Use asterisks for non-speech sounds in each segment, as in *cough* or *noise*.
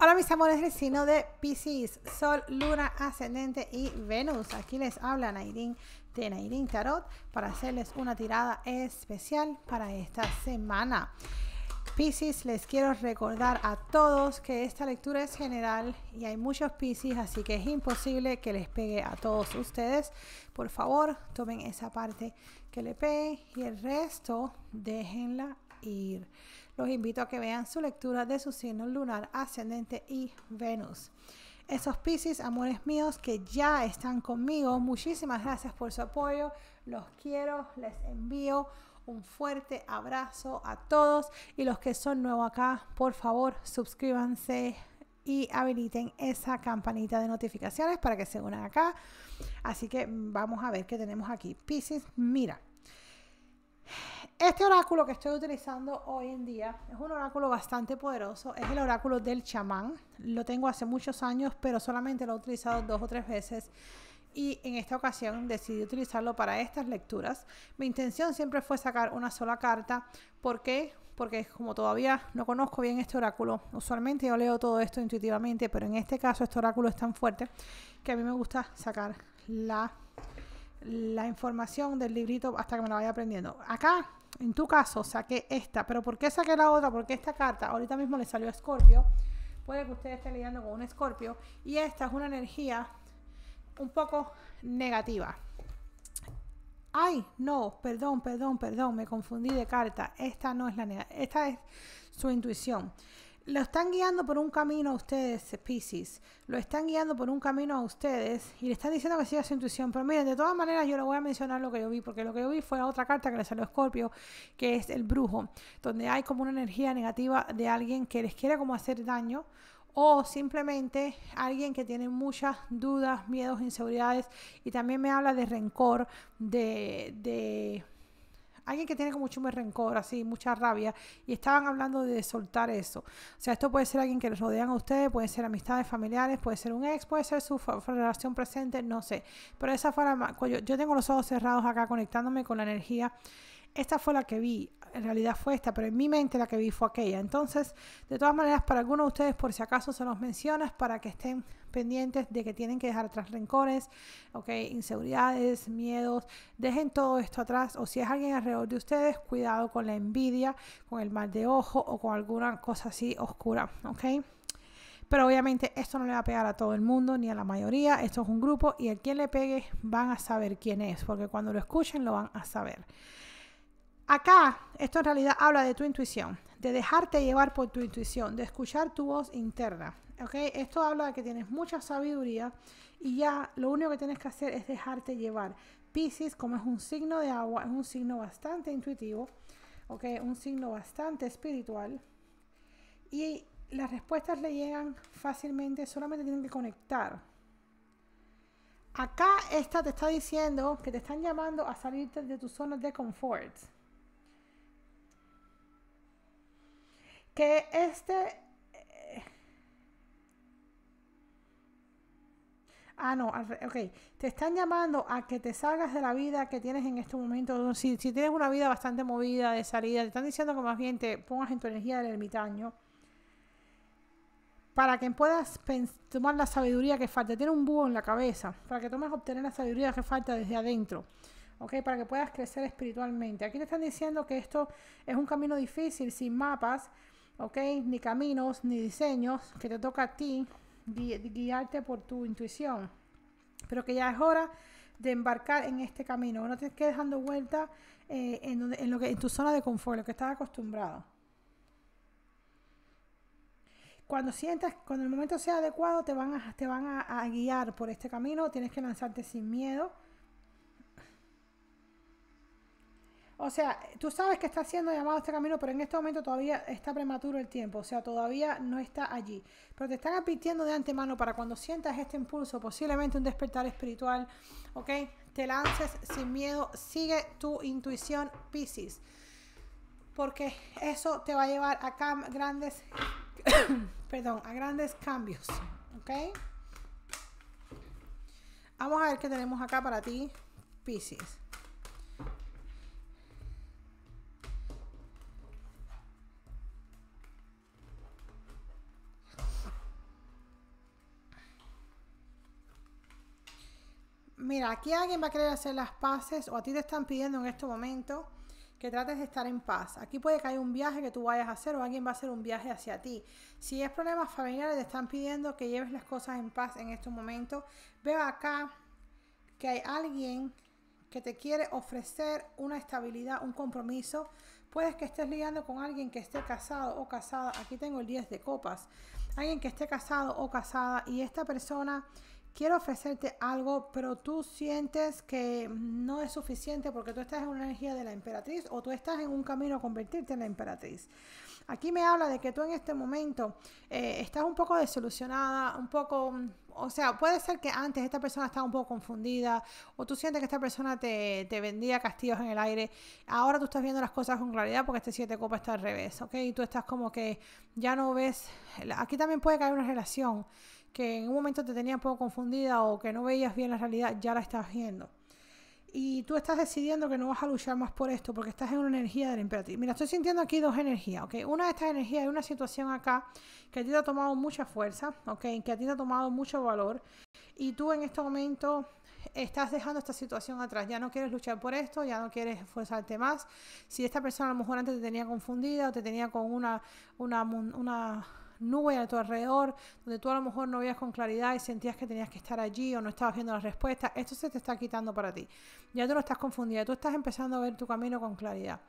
Hola mis amores el signo de Pisces, Sol, Luna, Ascendente y Venus. Aquí les habla Nairín de Nairín Tarot para hacerles una tirada especial para esta semana. Pisces, les quiero recordar a todos que esta lectura es general y hay muchos Pisces, así que es imposible que les pegue a todos ustedes. Por favor, tomen esa parte que le pegue y el resto déjenla ir. Los invito a que vean su lectura de su signo lunar, ascendente y Venus. Esos Pisces, amores míos, que ya están conmigo, muchísimas gracias por su apoyo. Los quiero, les envío un fuerte abrazo a todos y los que son nuevos acá, por favor, suscríbanse y habiliten esa campanita de notificaciones para que se unan acá. Así que vamos a ver qué tenemos aquí. Pisces, mira, este oráculo que estoy utilizando hoy en día es un oráculo bastante poderoso. Es el oráculo del chamán. Lo tengo hace muchos años, pero solamente lo he utilizado dos o tres veces. Y en esta ocasión decidí utilizarlo para estas lecturas. Mi intención siempre fue sacar una sola carta. ¿Por qué? Porque como todavía no conozco bien este oráculo, usualmente yo leo todo esto intuitivamente, pero en este caso este oráculo es tan fuerte que a mí me gusta sacar la la información del librito hasta que me la vaya aprendiendo. Acá en tu caso saqué esta, pero ¿por qué saqué la otra? Porque esta carta ahorita mismo le salió a Scorpio. Puede que usted esté lidiando con un Scorpio y esta es una energía un poco negativa. Ay, no, perdón, perdón, perdón, me confundí de carta. Esta no es la negativa, esta es su intuición lo están guiando por un camino a ustedes, Pisces. Lo están guiando por un camino a ustedes y le están diciendo que siga su intuición. Pero miren, de todas maneras yo le voy a mencionar lo que yo vi, porque lo que yo vi fue otra carta que le salió a Scorpio, que es el brujo, donde hay como una energía negativa de alguien que les quiere como hacer daño o simplemente alguien que tiene muchas dudas, miedos, inseguridades y también me habla de rencor, de, de alguien que tiene como mucho rencor, así, mucha rabia, y estaban hablando de soltar eso. O sea, esto puede ser alguien que les rodean a ustedes, puede ser amistades familiares, puede ser un ex, puede ser su relación presente, no sé. Pero esa fue la... Yo, yo tengo los ojos cerrados acá conectándome con la energía esta fue la que vi, en realidad fue esta, pero en mi mente la que vi fue aquella. Entonces, de todas maneras, para algunos de ustedes, por si acaso se los mencionas, para que estén pendientes de que tienen que dejar atrás rencores, okay, inseguridades, miedos, dejen todo esto atrás o si es alguien alrededor de ustedes, cuidado con la envidia, con el mal de ojo o con alguna cosa así oscura, ok. Pero obviamente esto no le va a pegar a todo el mundo ni a la mayoría. Esto es un grupo y a quien le pegue van a saber quién es, porque cuando lo escuchen lo van a saber. Acá, esto en realidad habla de tu intuición, de dejarte llevar por tu intuición, de escuchar tu voz interna. Esto habla de que tienes mucha sabiduría y ya lo único que tienes que hacer es dejarte llevar. Pisces, como es un signo de agua, es un signo bastante intuitivo, ¿ok? un signo bastante espiritual. Y las respuestas le llegan fácilmente, solamente tienen que conectar. Acá esta te está diciendo que te están llamando a salirte de tu zona de confort. que este... Eh, ah, no, ok. Te están llamando a que te salgas de la vida que tienes en este momento. Si, tienes una vida bastante movida de salida, te están diciendo que más bien te pongas en tu energía del ermitaño para que puedas tomar la sabiduría que falta. Tiene un búho en la cabeza, para que tomes obtener la sabiduría que falta desde adentro, ¿ok? Para que puedas crecer espiritualmente. Aquí te están diciendo que esto es un camino difícil, sin mapas, ¿ok? Ni caminos, ni diseños, que te toca a ti guiarte por tu intuición. Pero que ya es hora de embarcar en este camino. No te quedes dando vuelta eh, en, lo que, en tu zona de confort, lo que estás acostumbrado. Cuando sientas, cuando el momento sea adecuado, te van a, te van a guiar por este camino. Tienes que lanzarte sin miedo O sea, tú sabes que está siendo llamado este camino, pero en este momento todavía está prematuro el tiempo, o sea, todavía no está allí. Pero te están advirtiendo de antemano para cuando sientas este impulso, posiblemente un despertar espiritual, ¿ok? Te lances sin miedo, sigue tu intuición, Pisces, porque eso te va a llevar a grandes, *coughs* perdón, a grandes cambios, ¿ok? Vamos a ver qué tenemos acá para ti, Pisces. Mira, aquí alguien va a querer hacer las paces o a ti te están pidiendo en este momento que trates de estar en paz. Aquí puede que haya un viaje que tú vayas a hacer o alguien va a hacer un viaje hacia ti. Si es problemas familiares, te están pidiendo que lleves las cosas en paz en este momento. Veo acá que hay alguien que te quiere ofrecer una estabilidad, un compromiso. Puedes que estés ligando con alguien que esté casado o casada. Aquí tengo el 10 de copas. Alguien que esté casado o casada y esta persona quiero ofrecerte algo, pero tú sientes que no es suficiente porque tú estás en una energía de la emperatriz o tú estás en un camino a convertirte en la emperatriz. Aquí me habla de que tú en este momento eh, estás un poco desilusionada, un poco, o sea, puede ser que antes esta persona estaba un poco confundida o tú sientes que esta persona te, te vendía castillos en el aire. Ahora tú estás viendo las cosas con claridad porque este siete copas está al revés, ¿ok? Y tú estás como que ya no ves, aquí también puede caer una relación que en un momento te tenía un poco confundida o que no veías bien la realidad, ya la estás viendo. Y tú estás decidiendo que no vas a luchar más por esto porque estás en una energía del imperativo. Mira, estoy sintiendo aquí dos energías, ¿ok? Una de estas energías es una situación acá que a ti te ha tomado mucha fuerza, ¿ok? Que a ti te ha tomado mucho valor. Y tú en este momento estás dejando esta situación atrás, ya no quieres luchar por esto, ya no quieres esforzarte más. Si esta persona a lo mejor antes te tenía confundida o te tenía con una, una nube a tu alrededor, donde tú a lo mejor no veías con claridad y sentías que tenías que estar allí o no estabas viendo las respuestas, esto se te está quitando para ti. Ya tú no estás confundida, tú estás empezando a ver tu camino con claridad.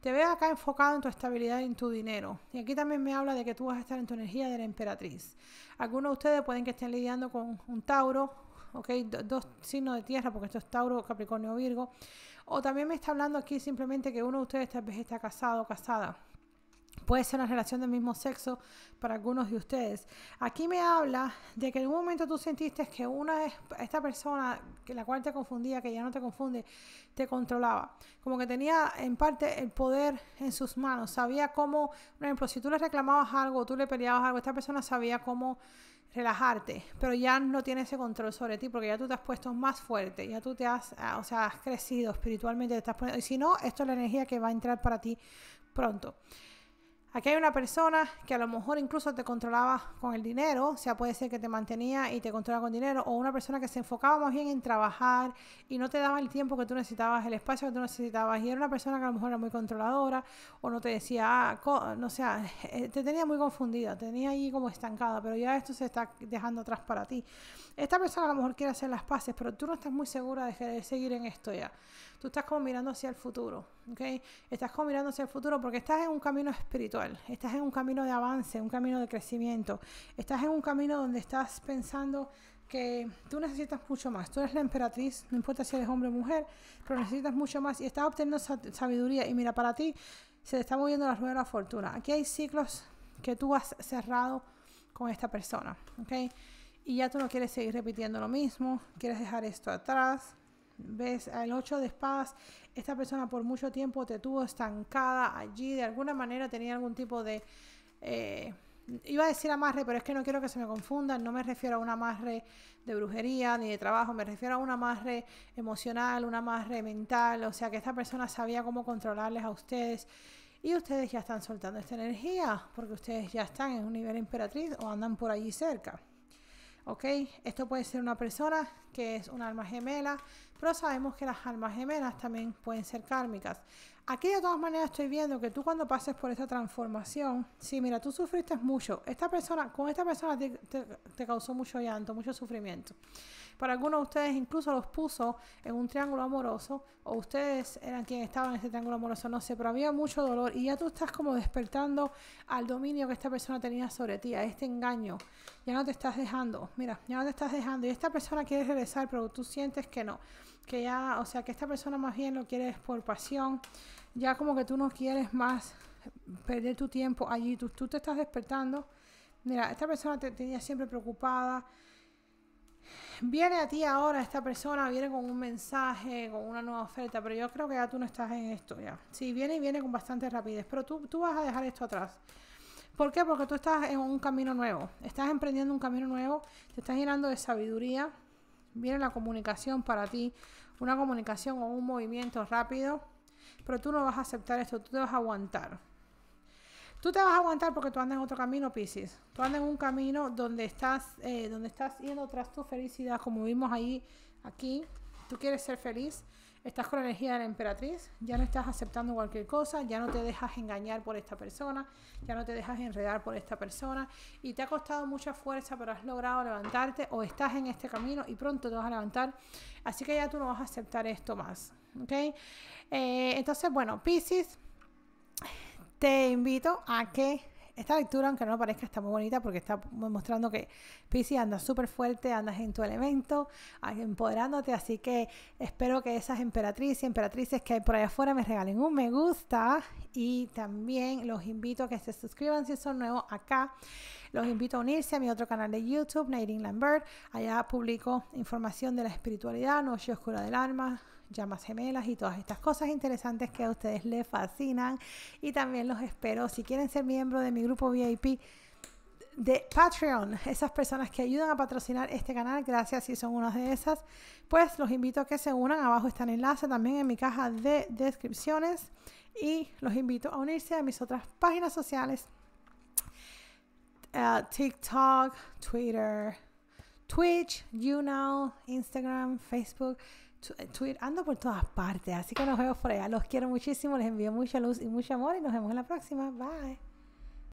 Te veo acá enfocado en tu estabilidad y en tu dinero. Y aquí también me habla de que tú vas a estar en tu energía de la emperatriz. Algunos de ustedes pueden que estén lidiando con un Tauro, ¿ok? dos signos de tierra, porque esto es Tauro, Capricornio, Virgo. O también me está hablando aquí simplemente que uno de ustedes tal vez está casado o casada puede ser una relación del mismo sexo para algunos de ustedes. Aquí me habla de que en un momento tú sentiste que una esta persona, que la cual te confundía, que ya no te confunde, te controlaba. Como que tenía en parte el poder en sus manos. Sabía cómo, por ejemplo, si tú le reclamabas algo, tú le peleabas algo, esta persona sabía cómo relajarte, pero ya no tiene ese control sobre ti porque ya tú te has puesto más fuerte, ya tú te has, ah, sea, has crecido espiritualmente, te estás y si no, esto es la energía que va a entrar para ti pronto. Aquí hay una persona que a lo mejor incluso te controlaba con el dinero, o sea, puede ser que te mantenía y te controlaba con dinero, o una persona que se enfocaba más bien en trabajar y no te daba el tiempo que tú necesitabas, el espacio que tú necesitabas, y era una persona que a lo mejor era muy controladora, o no te decía, ah, no sé, ah, eh, te tenía muy confundida, te tenía ahí como estancada, pero ya esto se está dejando atrás para ti. Esta persona a lo mejor quiere hacer las paces, pero tú no estás muy segura de seguir en esto ya tú estás como mirando hacia el futuro, ¿ok? Estás como mirando hacia el futuro porque estás en un camino espiritual, estás en un camino de avance, un camino de crecimiento, estás en un camino donde estás pensando que tú necesitas mucho más. Tú eres la emperatriz, no importa si eres hombre o mujer, pero necesitas mucho más y estás obteniendo sabiduría. Y mira, para ti se te está moviendo la rueda de la fortuna. Aquí hay ciclos que tú has cerrado con esta persona, ¿ok? Y ya tú no quieres seguir repitiendo lo mismo, quieres dejar esto atrás, ves el 8 de espadas, esta persona por mucho tiempo te tuvo estancada allí, de alguna manera tenía algún tipo de... Eh, iba a decir amarre, pero es que no quiero que se me confundan, no me refiero a una amarre de brujería ni de trabajo, me refiero a una amarre emocional, una amarre mental, o sea que esta persona sabía cómo controlarles a ustedes y ustedes ya están soltando esta energía porque ustedes ya están en un nivel imperatriz o andan por allí cerca. ¿Ok? Esto puede ser una persona que es un alma gemela, pero sabemos que las almas gemelas también pueden ser kármicas. Aquí de todas maneras estoy viendo que tú cuando pases por esta transformación, sí, mira, tú sufriste mucho. Esta persona, con esta persona te, causó mucho llanto, mucho sufrimiento. Para algunos de ustedes incluso los puso en un triángulo amoroso, o ustedes eran quienes estaban en ese triángulo amoroso, no sé, pero había mucho dolor y ya tú estás como despertando al dominio que esta persona tenía sobre ti, a este engaño. Ya no te estás dejando, mira, ya no te estás dejando. Y esta persona quiere regresar, pero tú sientes que no, que ya, o sea, que esta persona más bien lo quiere por pasión ya como que tú no quieres más perder tu tiempo allí, tú, te estás despertando, mira, esta persona te tenía siempre preocupada, viene a ti ahora esta persona, viene con un mensaje, con una nueva oferta, pero yo creo que ya tú no estás en esto ya. Sí, viene y viene con bastante rapidez, pero tú, tú vas a dejar esto atrás. ¿Por qué? Porque tú estás en un camino nuevo, estás emprendiendo un camino nuevo, te estás llenando de sabiduría, viene la comunicación para ti, una comunicación o un movimiento rápido pero tú no vas a aceptar esto, tú te vas a aguantar. Tú te vas a aguantar porque tú andas en otro camino, Pisces. Tú andas en un camino donde estás, eh, donde estás yendo tras tu felicidad, como vimos ahí, aquí. Tú quieres ser feliz, estás con la energía de la emperatriz, ya no estás aceptando cualquier cosa, ya no te dejas engañar por esta persona, ya no te dejas enredar por esta persona. Y te ha costado mucha fuerza, pero has logrado levantarte o estás en este camino y pronto te vas a levantar. Así que ya tú no vas a aceptar esto más. ¿ok? Eh, entonces, bueno, Pisces, te invito a que esta lectura, aunque no parezca, está muy bonita porque está mostrando que Pisces anda súper fuerte, andas en tu elemento, ah, empoderándote. Así que espero que esas emperatrices y emperatrices que hay por allá afuera me regalen un me gusta. Y también los invito a que se suscriban si son nuevos acá. Los invito a unirse a mi otro canal de YouTube, Nadine Lambert. Allá publico información de la espiritualidad, Noche Oscura del Alma, llamas gemelas y todas estas cosas interesantes que a ustedes les fascinan. Y también los espero, si quieren ser miembro de mi grupo VIP, de Patreon, esas personas que ayudan a patrocinar este canal, gracias si son unas de esas, pues los invito a que se unan, abajo está el enlace también en mi caja de descripciones y los invito a unirse a mis otras páginas sociales, eh, TikTok, Twitter, Twitch, YouNow, Instagram, Facebook. Twitter, ando por todas partes, así que nos vemos por allá. Los quiero muchísimo, les envío mucha luz y mucho amor y nos vemos en la próxima. Bye.